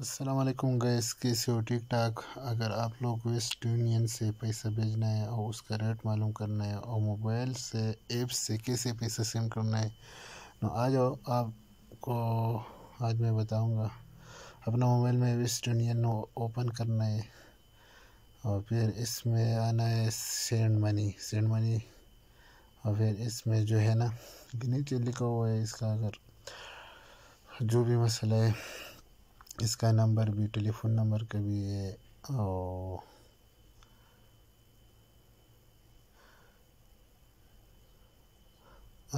Aslam gas कैसे हो ठीक ठाक अगर आप लोग वेस्ट यूनियन से पैसा भेजना है और उसका रेट मालूम करना है और मोबाइल से ऐप से कैसे पैसा सेंड करना है तो आ जाओ आपको आज मैं बताऊंगा अपना मोबाइल में वेस्ट यूनियन ओपन करना है और फिर इसमें आना है सेंड मनी सेंड मनी और फिर इसमें जो है ना नीचे लिखा हुआ है इसका अगर जो भी मसला है इसका नंबर भी टेलीफोन नंबर का भी है और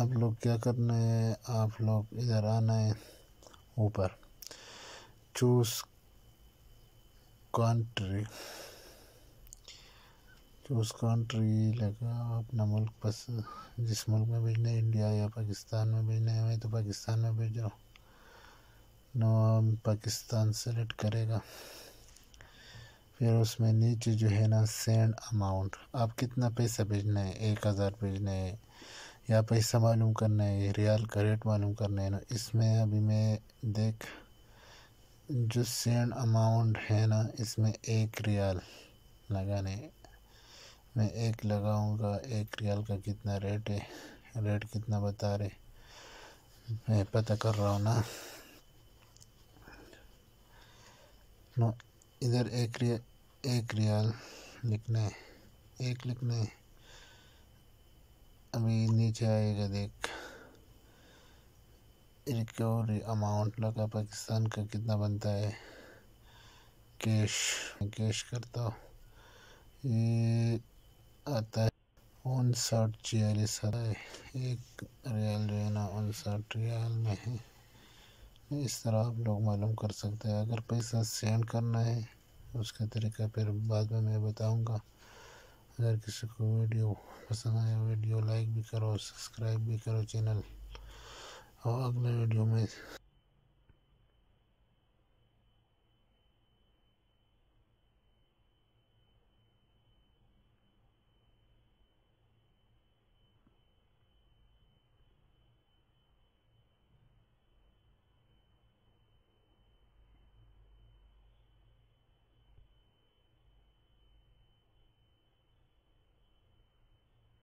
आप लोग क्या करना है आप लोग इधर आना है ऊपर चूज कंट्री चूज कंट्री लगा अपना मुल्क पसंद जिस मुल्क में भेजना है इंडिया या पाकिस्तान में भेजना है तो पाकिस्तान में भेज रहा हूँ नवाब पाकिस्तान सेलेक्ट करेगा फिर उसमें नीचे जो है ना सेंड अमाउंट आप कितना पैसा भेजना है एक हज़ार भेजना है या पैसा मालूम करना है रियाल का रेट मालूम करना है ना इसमें अभी मैं देख जो सेंड अमाउंट है ना इसमें एक रियाल लगाने मैं एक लगाऊंगा एक रियाल का कितना रेट है रेट कितना बता रहे मैं पता कर रहा हूँ ना अपना इधर एक रिया एक रियाल लिखने एक लिखने अभी नीचे आएगा देख रिकवरी अमाउंट लगा पाकिस्तान का कितना बनता है कैश कैश करता हूँ ये आता है उनसठ छियालीस आता है एक रियल जो है ना उनसठ रियाल में है इस तरह आप लोग मालूम कर सकते हैं अगर पैसा सेंड करना है उसका तरीका फिर बाद में मैं बताऊंगा अगर किसी को वीडियो पसंद आया वीडियो लाइक भी करो सब्सक्राइब भी करो चैनल और अगले वीडियो में